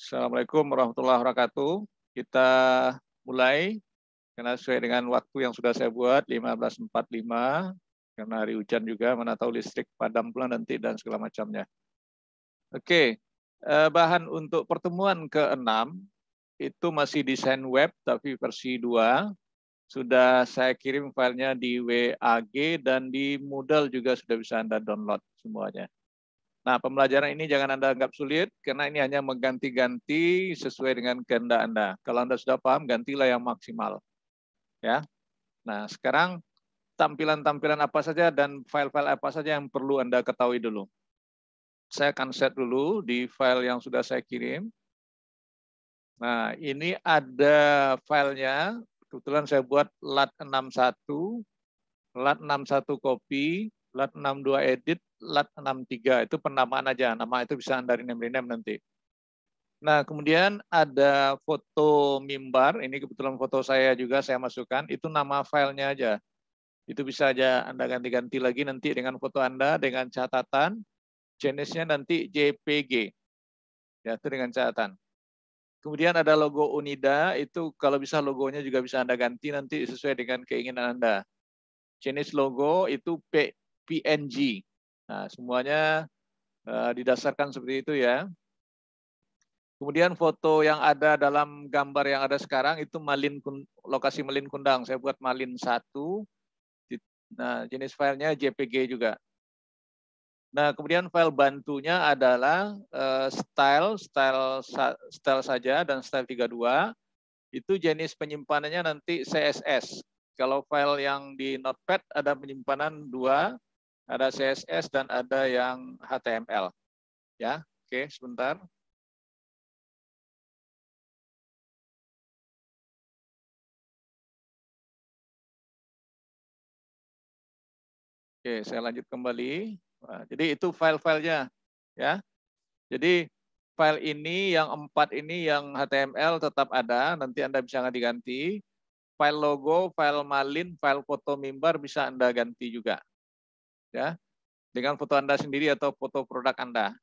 Assalamualaikum warahmatullahi wabarakatuh. Kita mulai karena sesuai dengan waktu yang sudah saya buat 15.45 karena hari hujan juga mana tahu listrik padam pula nanti dan segala macamnya. Oke, eh, bahan untuk pertemuan ke-6 itu masih desain web tapi versi 2 sudah saya kirim filenya di WAG dan di Moodle juga sudah bisa Anda download semuanya. Nah, pembelajaran ini jangan Anda anggap sulit, karena ini hanya mengganti-ganti sesuai dengan kehendak Anda. Kalau Anda sudah paham, gantilah yang maksimal. Ya. Nah, sekarang tampilan-tampilan apa saja dan file-file apa saja yang perlu Anda ketahui dulu. Saya akan set dulu di file yang sudah saya kirim. Nah, ini ada filenya. Kebetulan saya buat lat 61, lat 61 copy, lat 62 edit, lat 63 itu penamaan aja. Nama itu bisa dari name-rename nanti. Nah, kemudian ada foto mimbar. Ini kebetulan foto saya juga saya masukkan. Itu nama filenya aja. Itu bisa aja Anda ganti-ganti lagi nanti dengan foto Anda, dengan catatan. Jenisnya nanti JPG. Ya, itu dengan catatan. Kemudian ada logo Unida, itu kalau bisa logonya juga bisa Anda ganti nanti sesuai dengan keinginan Anda. Jenis logo itu P, PNG. Nah, semuanya uh, didasarkan seperti itu ya. Kemudian foto yang ada dalam gambar yang ada sekarang itu Malin lokasi Malin Kundang. Saya buat Malin 1. Nah, jenis filenya JPG juga. Nah, kemudian file bantunya adalah uh, style, style style saja dan style 32. Itu jenis penyimpanannya nanti CSS. Kalau file yang di Notepad ada penyimpanan dua ada CSS dan ada yang HTML. Ya, oke, sebentar. Oke, saya lanjut kembali. Nah, jadi itu file-filenya, ya. Jadi file ini yang empat ini yang HTML tetap ada, nanti Anda bisa ganti-ganti. File logo, file malin, file foto mimbar bisa Anda ganti juga ya dengan foto Anda sendiri atau foto produk Anda.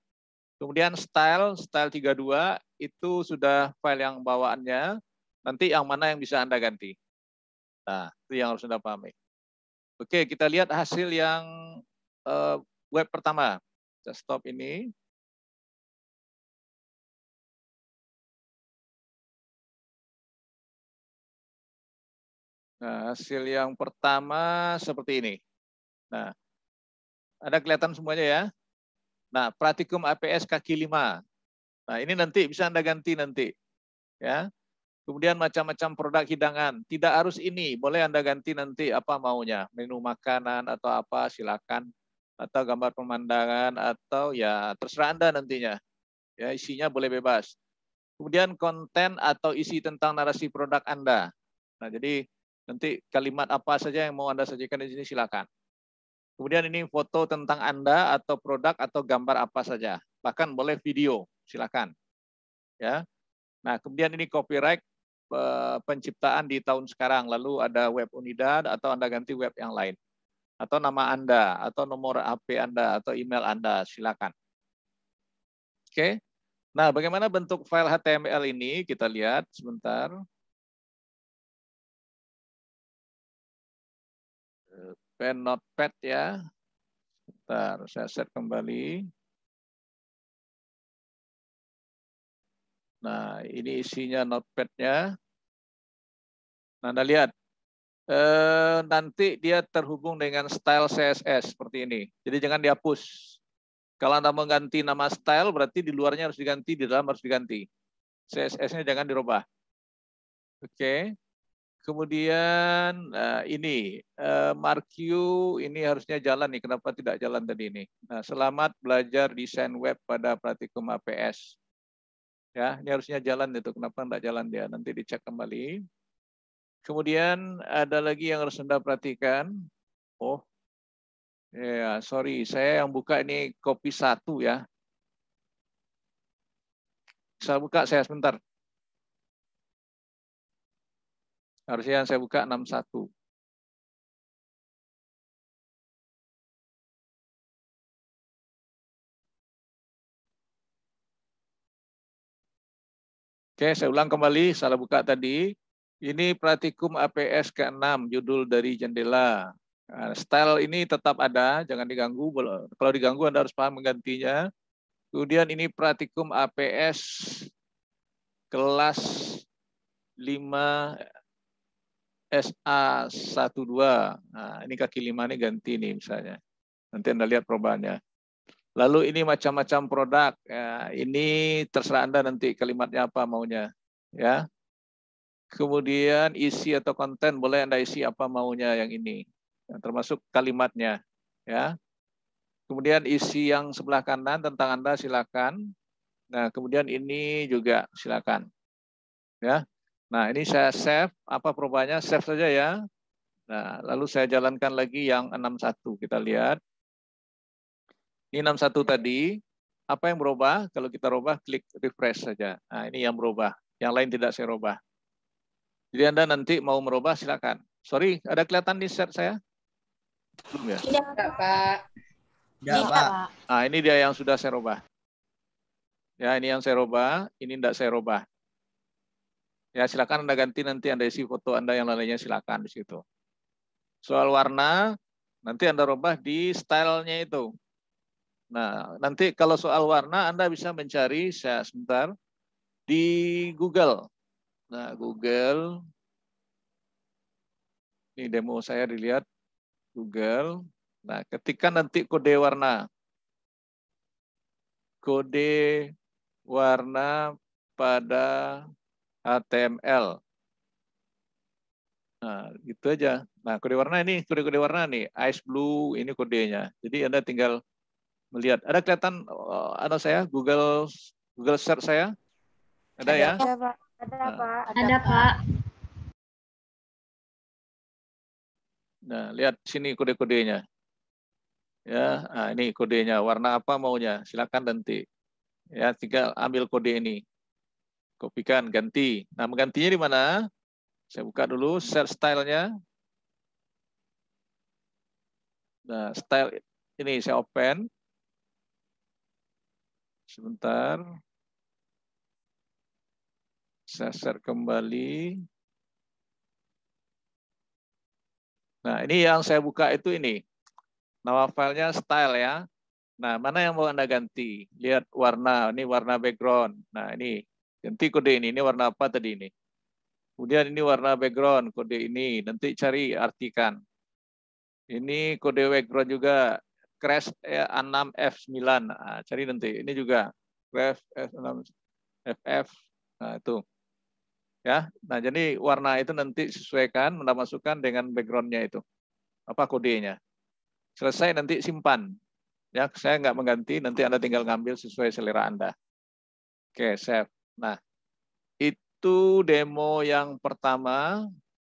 Kemudian style, style 32 itu sudah file yang bawaannya, nanti yang mana yang bisa Anda ganti. Nah, itu yang harus Anda pahami. Oke, kita lihat hasil yang eh, web pertama. Kita stop ini. Nah, hasil yang pertama seperti ini. Nah, ada kelihatan semuanya ya? Nah, praktikum APS kaki lima. Nah, ini nanti bisa Anda ganti nanti. Ya. Kemudian macam-macam produk hidangan. Tidak harus ini, boleh Anda ganti nanti apa maunya. Menu makanan atau apa, silakan. Atau gambar pemandangan, atau ya terserah Anda nantinya. Ya, isinya boleh bebas. Kemudian konten atau isi tentang narasi produk Anda. Nah, jadi nanti kalimat apa saja yang mau Anda sajikan di sini silakan. Kemudian ini foto tentang Anda atau produk atau gambar apa saja. Bahkan boleh video, silakan. Ya. Nah, kemudian ini copyright eh, penciptaan di tahun sekarang. Lalu ada web Unida atau Anda ganti web yang lain. Atau nama Anda, atau nomor HP Anda, atau email Anda, silakan. Oke. Nah, bagaimana bentuk file HTML ini? Kita lihat sebentar. pen notepad ya. Bentar, saya set kembali. Nah, ini isinya notepadnya. Nah, Anda lihat. E, nanti dia terhubung dengan style CSS seperti ini. Jadi jangan dihapus. Kalau Anda mengganti nama style, berarti di luarnya harus diganti, di dalam harus diganti. CSS-nya jangan dirubah. Oke. Okay. Kemudian uh, ini uh, eh, Markyu ini harusnya jalan nih. Kenapa tidak jalan tadi ini? Nah, selamat belajar desain web pada praktikum APS. Ya, ini harusnya jalan itu. Kenapa tidak jalan dia? Nanti dicek kembali. Kemudian ada lagi yang harus Anda perhatikan. Oh, ya yeah, sorry, saya yang buka ini kopi satu ya. Saya buka saya sebentar. Harusnya saya buka 61. Oke, saya ulang kembali, salah buka tadi. Ini pratikum APS ke-6, judul dari jendela. Nah, style ini tetap ada, jangan diganggu. Kalau diganggu Anda harus paham menggantinya. Kemudian ini pratikum APS kelas 5 SA12. Nah, ini kaki lima ini ganti nih misalnya. Nanti Anda lihat perubahannya. Lalu ini macam-macam produk. Ya, ini terserah Anda nanti kalimatnya apa maunya. Ya. Kemudian isi atau konten boleh Anda isi apa maunya yang ini. Ya, termasuk kalimatnya. Ya. Kemudian isi yang sebelah kanan tentang Anda silakan. Nah, kemudian ini juga silakan. Ya. Nah, ini saya save. Apa perubahannya? Save saja ya. Nah, lalu saya jalankan lagi yang 61. Kita lihat. Ini 61 tadi. Apa yang berubah? Kalau kita rubah, klik refresh saja. Nah, ini yang berubah. Yang lain tidak saya rubah. Jadi Anda nanti mau merubah, silakan. Sorry, ada kelihatan di set saya? Belum ya? Tidak, Pak. Tidak, Pak. Nah, ini dia yang sudah saya rubah. Ya, ini yang saya rubah. Ini tidak saya rubah. Ya, silakan Anda ganti nanti Anda isi foto Anda yang lainnya silakan di situ. Soal warna, nanti Anda rubah di stylenya itu. Nah, nanti kalau soal warna Anda bisa mencari saya sebentar di Google. Nah, Google. Ini demo saya dilihat Google. Nah, ketika nanti kode warna. Kode warna pada HTML. Nah, gitu aja. Nah, kode warna ini, kode-kode warna nih, ice blue ini kodenya. Jadi Anda tinggal melihat. Ada kelihatan eh, ada saya Google Google search saya? Ada, ada ya? Ada, Pak. Ada, nah. Pak. Ada, ada Nah, lihat sini kode-kodenya. Ya, nah ini kodenya warna apa maunya? Silakan nanti. Ya, tinggal ambil kode ini. Kopikan, ganti. Nah, menggantinya di mana? Saya buka dulu share stylenya. Nah, style ini saya open. Sebentar. Saya share kembali. Nah, ini yang saya buka itu ini. Nama filenya style ya. Nah, mana yang mau Anda ganti? Lihat warna. Ini warna background. Nah, ini nanti kode ini. Ini warna apa tadi ini? Kemudian ini warna background, kode ini. Nanti cari artikan. Ini kode background juga crash 6F9. Nah, cari nanti. Ini juga crash F6 FF. Nah, itu. Ya. Nah, jadi warna itu nanti sesuaikan, Anda masukkan dengan backgroundnya itu. Apa kodenya. Selesai nanti simpan. Ya, saya nggak mengganti, nanti Anda tinggal ngambil sesuai selera Anda. Oke, save. Nah, itu demo yang pertama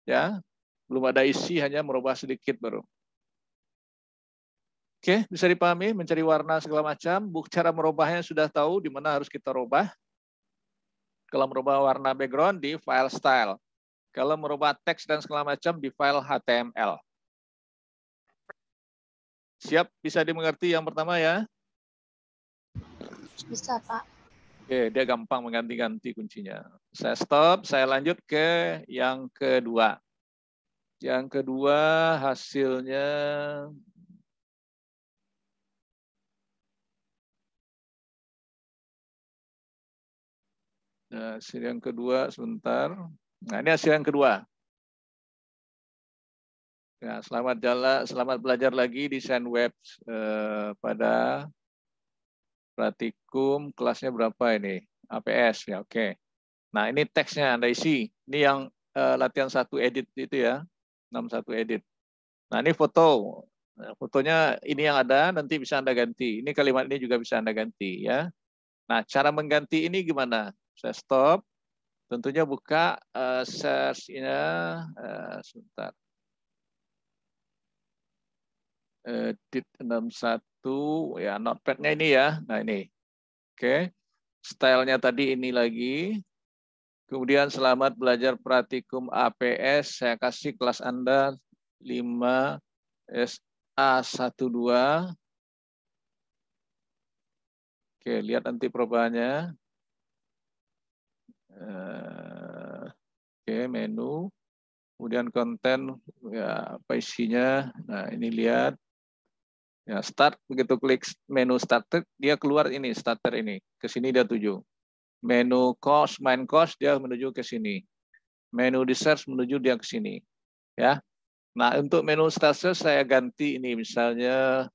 ya. Belum ada isi hanya merubah sedikit baru. Oke, bisa dipahami mencari warna segala macam, buk cara merubahnya sudah tahu di mana harus kita rubah. Kalau merubah warna background di file style. Kalau merubah teks dan segala macam di file HTML. Siap bisa dimengerti yang pertama ya? Bisa, Pak. Oke, dia gampang mengganti-ganti kuncinya. Saya stop, saya lanjut ke yang kedua. Yang kedua hasilnya Nah, hasil yang kedua sebentar. Nah, ini hasil yang kedua. Ya, selamat jala, selamat belajar lagi desain web eh, pada Pratikum kelasnya berapa ini? APS ya, oke. Okay. Nah, ini teksnya Anda isi. Ini yang uh, latihan satu edit itu ya. 61 edit. Nah, ini foto. Nah, fotonya ini yang ada, nanti bisa Anda ganti. Ini kalimat ini juga bisa Anda ganti ya. Nah, cara mengganti ini gimana? Saya stop. Tentunya buka uh, search-nya. Uh, sebentar. Edit 61 satu ya notepadnya ini ya nah ini oke okay. stylenya tadi ini lagi kemudian selamat belajar pratikum APS saya kasih kelas anda 5 SA12 oke lihat nanti perubahannya eh, oke menu kemudian konten ya apa isinya nah ini lihat Ya, start begitu klik menu starter dia keluar ini starter ini. Ke sini dia tuju. Menu cost, main cost dia menuju ke sini. Menu research menuju dia ke sini. Ya. Nah, untuk menu starter saya ganti ini misalnya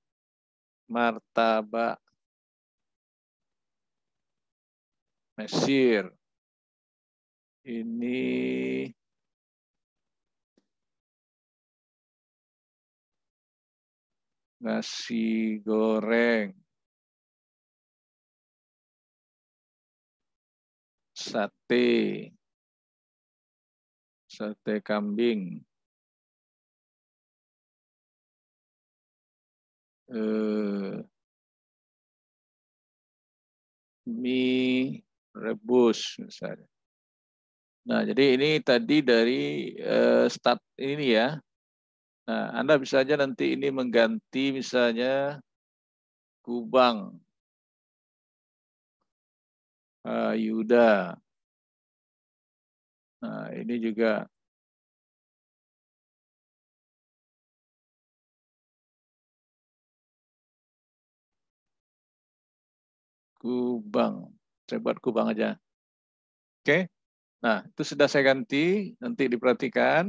martabak Mesir. Ini nasi goreng, sate, sate kambing, eh, mie rebus misalnya. Nah, jadi ini tadi dari eh, start ini ya, Nah, Anda bisa aja nanti ini mengganti misalnya Kubang, uh, ah, Yuda. Nah, ini juga Kubang. Saya buat Kubang aja. Oke. Okay? Nah, itu sudah saya ganti, nanti diperhatikan.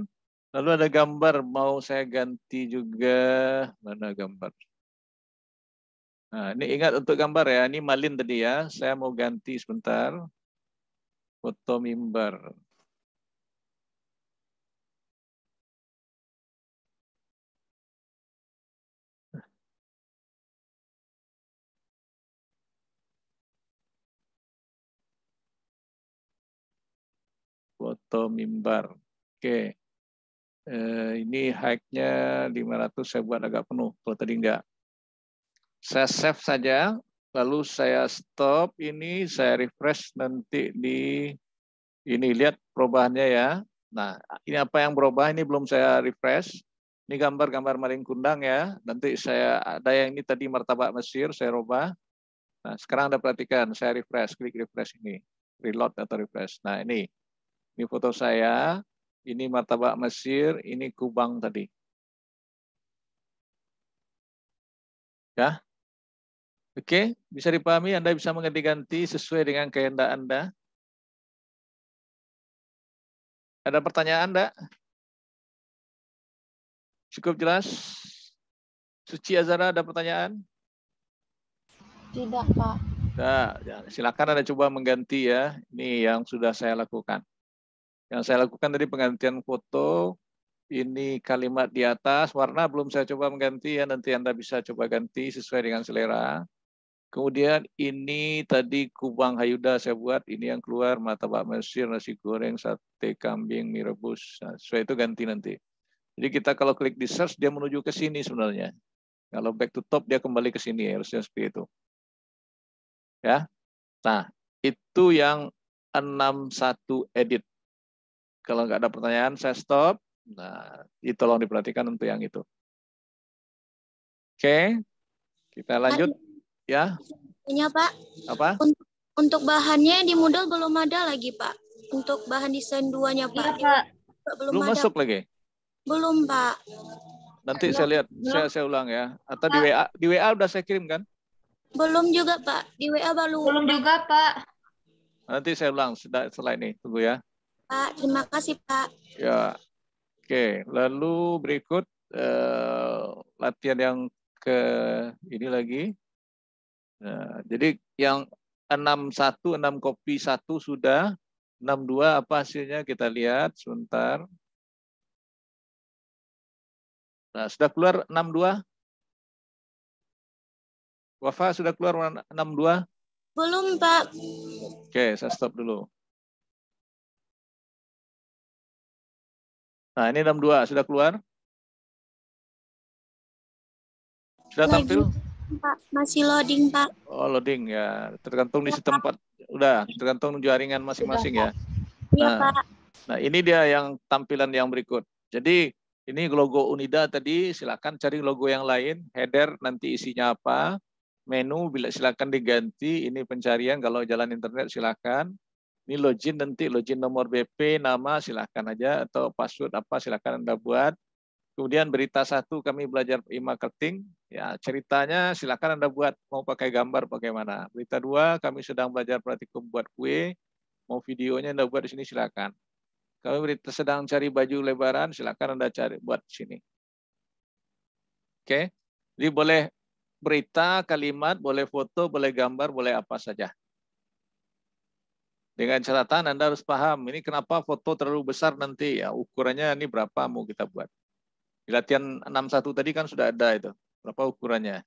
Lalu ada gambar mau saya ganti juga mana gambar. Nah, ini ingat untuk gambar ya. Ini Malin tadi ya. Saya mau ganti sebentar. Foto mimbar. Foto mimbar. Oke. Okay eh, ini high-nya 500 saya buat agak penuh kalau tadi enggak. Saya save saja, lalu saya stop ini, saya refresh nanti di ini lihat perubahannya ya. Nah, ini apa yang berubah ini belum saya refresh. Ini gambar-gambar maling kundang ya. Nanti saya ada yang ini tadi martabak Mesir saya rubah. Nah, sekarang Anda perhatikan, saya refresh, klik refresh ini. Reload atau refresh. Nah, ini. Ini foto saya ini martabak Mesir, ini kubang tadi. Ya. Oke, bisa dipahami Anda bisa mengganti-ganti sesuai dengan kehendak Anda. Ada pertanyaan Anda? Cukup jelas? Suci Azara ada pertanyaan? Tidak, Pak. Nah, silakan Anda coba mengganti ya. Ini yang sudah saya lakukan. Yang saya lakukan tadi penggantian foto, ini kalimat di atas, warna belum saya coba mengganti ya, nanti Anda bisa coba ganti sesuai dengan selera. Kemudian ini tadi kubang hayuda saya buat, ini yang keluar mata Pak mesir, nasi goreng, sate kambing, mie rebus. Nah, sesuai itu ganti nanti. Jadi kita kalau klik di search dia menuju ke sini sebenarnya. Kalau back to top dia kembali ke sini harusnya seperti itu. Ya. Nah, itu yang 61 edit. Kalau nggak ada pertanyaan, saya stop. Nah, itu tolong diperhatikan untuk yang itu. Oke, kita lanjut. Pak, ya. Punya Pak. Apa? Untuk, untuk bahannya di Moodle belum ada lagi Pak. Untuk bahan desain duanya Pak. Iya, Pak. Belum, belum ada. masuk lagi. Belum Pak. Nanti belum. saya lihat, saya saya ulang ya. Atau Pak. di WA, di WA udah saya kirim kan? Belum juga Pak. Di WA baru. Belum juga Pak. Nanti saya ulang setelah ini, tunggu ya. Pak. Terima kasih, Pak. Ya. Oke, lalu berikut eh, latihan yang ke ini lagi. Nah, jadi yang enam satu enam kopi satu sudah, enam dua apa hasilnya kita lihat sebentar. Nah, sudah keluar enam dua Wafa sudah keluar enam dua Belum, Pak. Oke, saya stop dulu. Nah, ini 62 sudah keluar? Sudah iya, loading, tampil? Pak. Masih loading, Pak. Oh, loading ya. Tergantung ya, di iya, setempat Udah, tergantung jaringan masing-masing ya. Iya, nah, Pak. Nah, ini dia yang tampilan yang berikut. Jadi, ini logo Unida tadi, silakan cari logo yang lain, header nanti isinya apa, menu bila silakan diganti, ini pencarian kalau jalan internet silakan. Ini login nanti login nomor BP, nama silahkan aja atau password apa silahkan Anda buat. Kemudian berita satu kami belajar e-marketing. Ya, ceritanya silahkan Anda buat mau pakai gambar bagaimana. Berita dua kami sedang belajar praktikum buat kue. Mau videonya Anda buat di sini silahkan kami berita sedang cari baju lebaran silahkan Anda cari buat di sini. Oke. Jadi boleh berita, kalimat, boleh foto, boleh gambar, boleh apa saja. Dengan catatan Anda harus paham, ini kenapa foto terlalu besar nanti ya, ukurannya ini berapa mau kita buat. Di latihan 61 tadi kan sudah ada itu, berapa ukurannya.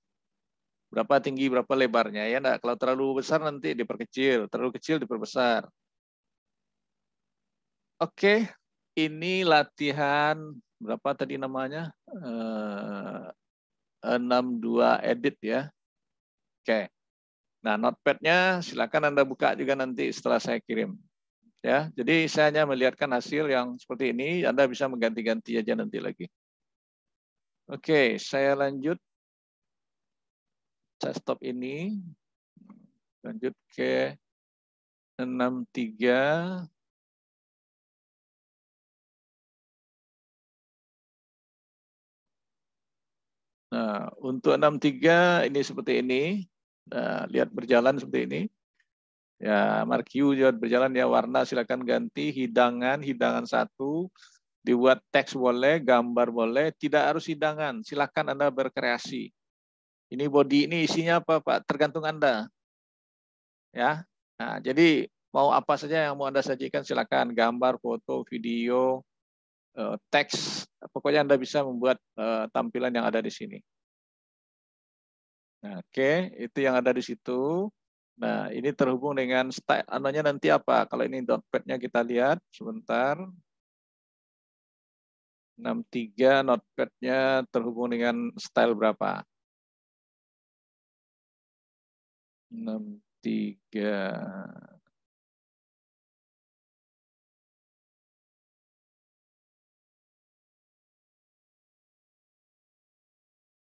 Berapa tinggi, berapa lebarnya. ya enggak? Kalau terlalu besar nanti diperkecil, terlalu kecil diperbesar. Oke, ini latihan berapa tadi namanya? Uh, eh, 62 edit ya. Oke. Nah, notepadnya silakan Anda buka juga nanti setelah saya kirim. Ya, jadi saya hanya melihatkan hasil yang seperti ini, Anda bisa mengganti-ganti aja nanti lagi. Oke, saya lanjut. Saya stop ini. Lanjut ke 63 Nah, untuk 63 ini seperti ini. Nah, lihat berjalan seperti ini. Ya, markiu lihat berjalan ya warna silakan ganti hidangan hidangan satu dibuat teks boleh, gambar boleh, tidak harus hidangan. Silakan Anda berkreasi. Ini body ini isinya apa, Pak? Tergantung Anda. Ya. Nah, jadi mau apa saja yang mau Anda sajikan silakan, gambar, foto, video, eh, teks, pokoknya Anda bisa membuat eh, tampilan yang ada di sini. Nah, oke, okay. itu yang ada di situ. Nah, ini terhubung dengan style Anonya nanti apa? Kalau ini notepad-nya kita lihat sebentar. 63 notepad-nya terhubung dengan style berapa? 63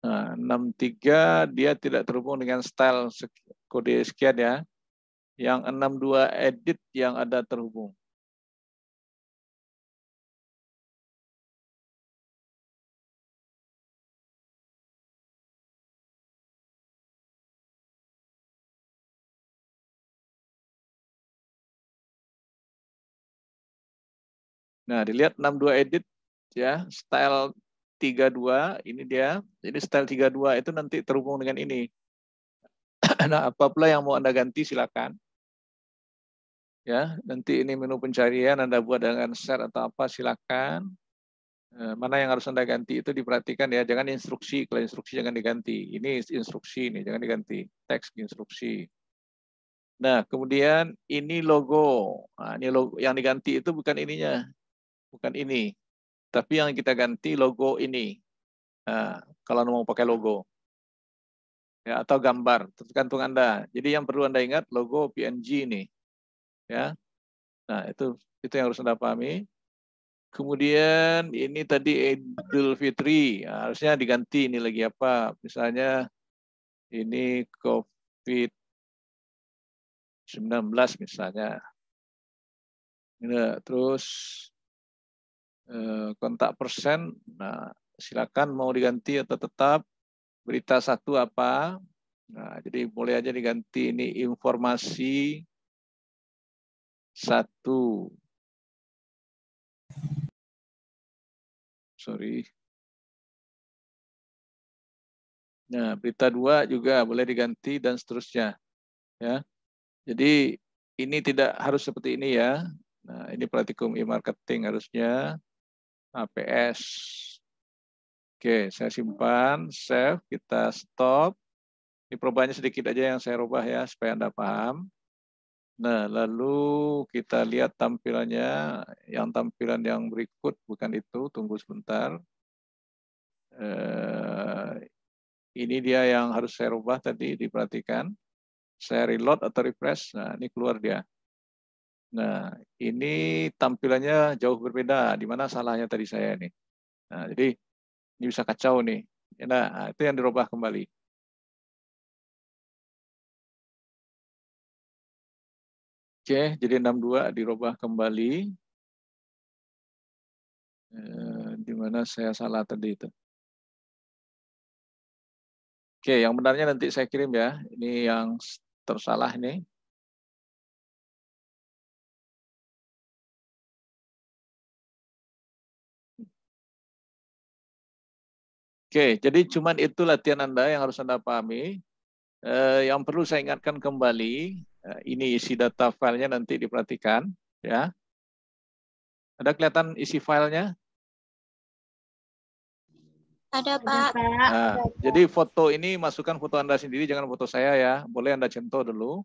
Nah, enam 63 dia tidak terhubung dengan style kode sekian ya. Yang 62 edit yang ada terhubung. Nah, dilihat 62 edit ya, style 32, ini dia. Jadi style 32 itu nanti terhubung dengan ini. nah, apa pula yang mau Anda ganti silakan. Ya, nanti ini menu pencarian Anda buat dengan share atau apa silakan. Eh, mana yang harus Anda ganti itu diperhatikan ya, jangan instruksi, kalau instruksi jangan diganti. Ini instruksi ini jangan diganti. Teks instruksi. Nah, kemudian ini logo. Nah, ini logo yang diganti itu bukan ininya. Bukan ini, tapi yang kita ganti logo ini. Nah, kalau mau pakai logo. Ya, atau gambar, tergantung Anda. Jadi yang perlu Anda ingat logo PNG ini. Ya. Nah, itu itu yang harus Anda pahami. Kemudian ini tadi Idul Fitri, nah, harusnya diganti ini lagi apa? Misalnya ini COVID 19 misalnya. Ini terus Eh, kontak persen. Nah, silakan mau diganti atau tetap berita satu apa. Nah, jadi boleh aja diganti ini informasi satu. Sorry. Nah, berita dua juga boleh diganti dan seterusnya. Ya. Jadi ini tidak harus seperti ini ya. Nah, ini praktikum e-marketing harusnya. APS. Oke, saya simpan, save, kita stop. Ini perubahannya sedikit aja yang saya rubah ya, supaya Anda paham. Nah, lalu kita lihat tampilannya. Yang tampilan yang berikut bukan itu, tunggu sebentar. Eh, ini dia yang harus saya rubah tadi, diperhatikan. Saya reload atau refresh, nah ini keluar dia. Nah, ini tampilannya jauh berbeda. Di mana salahnya tadi saya ini? Nah, jadi ini bisa kacau nih. Nah, itu yang dirubah kembali. Oke, jadi 62 dirubah kembali. Eh, di mana saya salah tadi itu. Oke, yang benarnya nanti saya kirim ya. Ini yang tersalah nih. Oke, jadi cuman itu latihan Anda yang harus Anda pahami. Eh, yang perlu saya ingatkan kembali, eh, ini isi data filenya nanti diperhatikan. ya. Ada kelihatan isi filenya? Ada Pak. Nah, Ada, jadi foto ini masukkan foto Anda sendiri, jangan foto saya ya. Boleh Anda centoh dulu.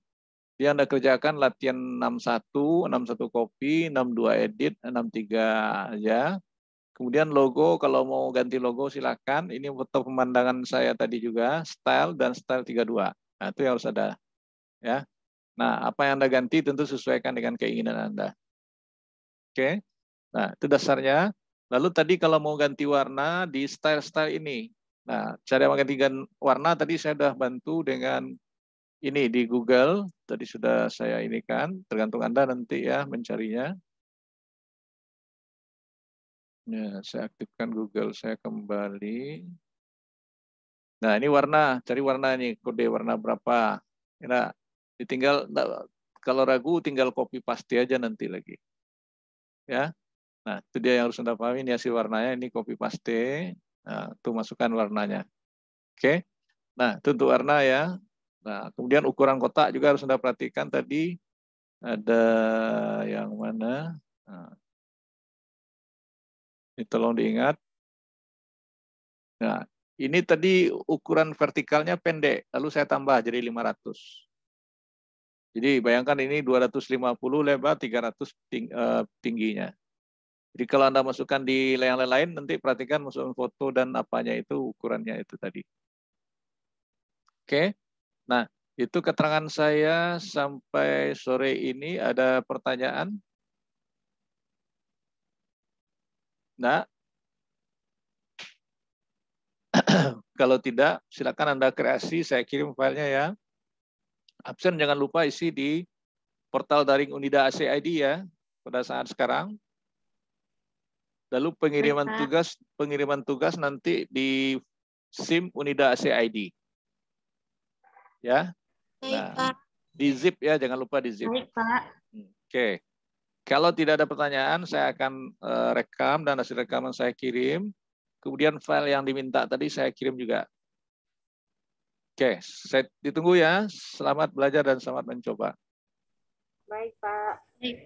Dia Anda kerjakan latihan 61, 61 copy, 62 edit, 63 ya Kemudian logo, kalau mau ganti logo silakan. Ini foto pemandangan saya tadi juga, style dan style 32. Nah, itu yang harus ada. ya. Nah, apa yang Anda ganti tentu sesuaikan dengan keinginan Anda. Oke, nah itu dasarnya. Lalu tadi kalau mau ganti warna di style-style ini. Nah, cara menggantikan warna tadi saya sudah bantu dengan ini di Google. Tadi sudah saya ini kan, tergantung Anda nanti ya mencarinya. Ya, saya aktifkan Google saya kembali. Nah, ini warna, cari warna ini, kode warna berapa. Nah, ditinggal kalau ragu tinggal copy paste aja nanti lagi. Ya. Nah, itu dia yang harus Anda pahami ini hasil warnanya, ini copy paste. Nah, itu masukkan warnanya. Oke. Nah, itu untuk warna ya. Nah, kemudian ukuran kotak juga harus Anda perhatikan tadi ada yang mana? Nah, ini tolong diingat. Nah, ini tadi ukuran vertikalnya pendek, lalu saya tambah jadi 500. Jadi bayangkan ini 250 lebar, 300 ting, uh, tingginya. Jadi kalau Anda masukkan di layang lain, nanti perhatikan masukkan foto dan apanya itu ukurannya itu tadi. Oke, nah itu keterangan saya sampai sore ini. Ada pertanyaan? Nah, kalau tidak, silakan Anda kreasi, saya kirim filenya ya. Absen jangan lupa isi di portal daring Unida ACID ya pada saat sekarang. Lalu pengiriman Bisa. tugas pengiriman tugas nanti di SIM Unida ACID. Ya. nah, di zip ya, jangan lupa di zip. Hmm, oke. Okay. Kalau tidak ada pertanyaan, saya akan eh, rekam dan hasil rekaman saya kirim. Kemudian file yang diminta tadi saya kirim juga. Oke, saya ditunggu ya. Selamat belajar dan selamat mencoba. Baik, Pak. Baik,